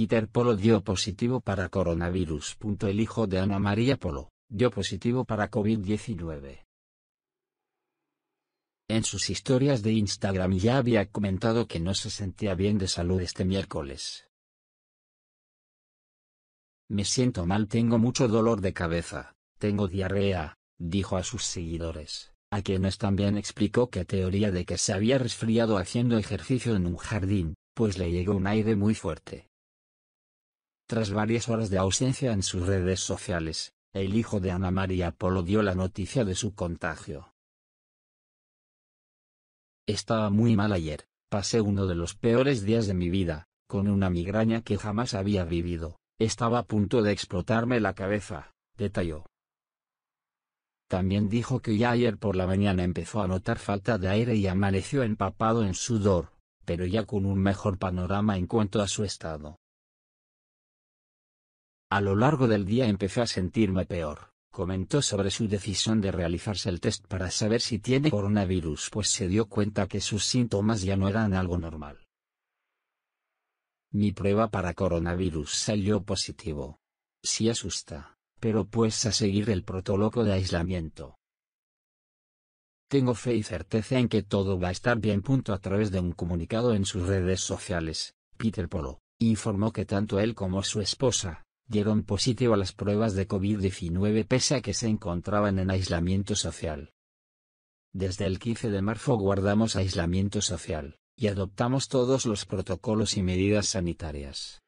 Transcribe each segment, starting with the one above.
Peter Polo dio positivo para coronavirus. El hijo de Ana María Polo dio positivo para COVID-19. En sus historias de Instagram ya había comentado que no se sentía bien de salud este miércoles. Me siento mal, tengo mucho dolor de cabeza, tengo diarrea, dijo a sus seguidores, a quienes también explicó que teoría de que se había resfriado haciendo ejercicio en un jardín, pues le llegó un aire muy fuerte. Tras varias horas de ausencia en sus redes sociales, el hijo de Ana María Polo dio la noticia de su contagio. Estaba muy mal ayer, pasé uno de los peores días de mi vida, con una migraña que jamás había vivido, estaba a punto de explotarme la cabeza, detalló. También dijo que ya ayer por la mañana empezó a notar falta de aire y amaneció empapado en sudor, pero ya con un mejor panorama en cuanto a su estado. A lo largo del día empecé a sentirme peor. Comentó sobre su decisión de realizarse el test para saber si tiene coronavirus, pues se dio cuenta que sus síntomas ya no eran algo normal. Mi prueba para coronavirus salió positivo. Sí asusta, pero pues a seguir el protocolo de aislamiento. Tengo fe y certeza en que todo va a estar bien. Punto a través de un comunicado en sus redes sociales, Peter Polo informó que tanto él como su esposa, dieron positivo a las pruebas de COVID-19 pese a que se encontraban en aislamiento social. Desde el 15 de marzo guardamos aislamiento social, y adoptamos todos los protocolos y medidas sanitarias.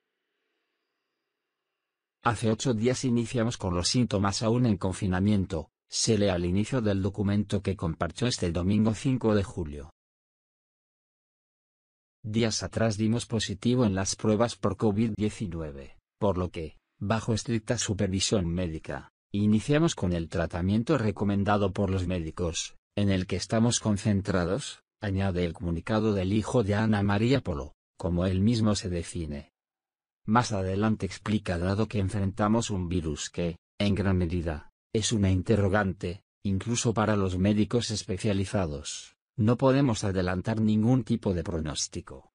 Hace ocho días iniciamos con los síntomas aún en confinamiento, se lee al inicio del documento que compartió este domingo 5 de julio. Días atrás dimos positivo en las pruebas por COVID-19, por lo que, bajo estricta supervisión médica. Iniciamos con el tratamiento recomendado por los médicos, en el que estamos concentrados, añade el comunicado del hijo de Ana María Polo, como él mismo se define. Más adelante explica dado que enfrentamos un virus que, en gran medida, es una interrogante, incluso para los médicos especializados, no podemos adelantar ningún tipo de pronóstico.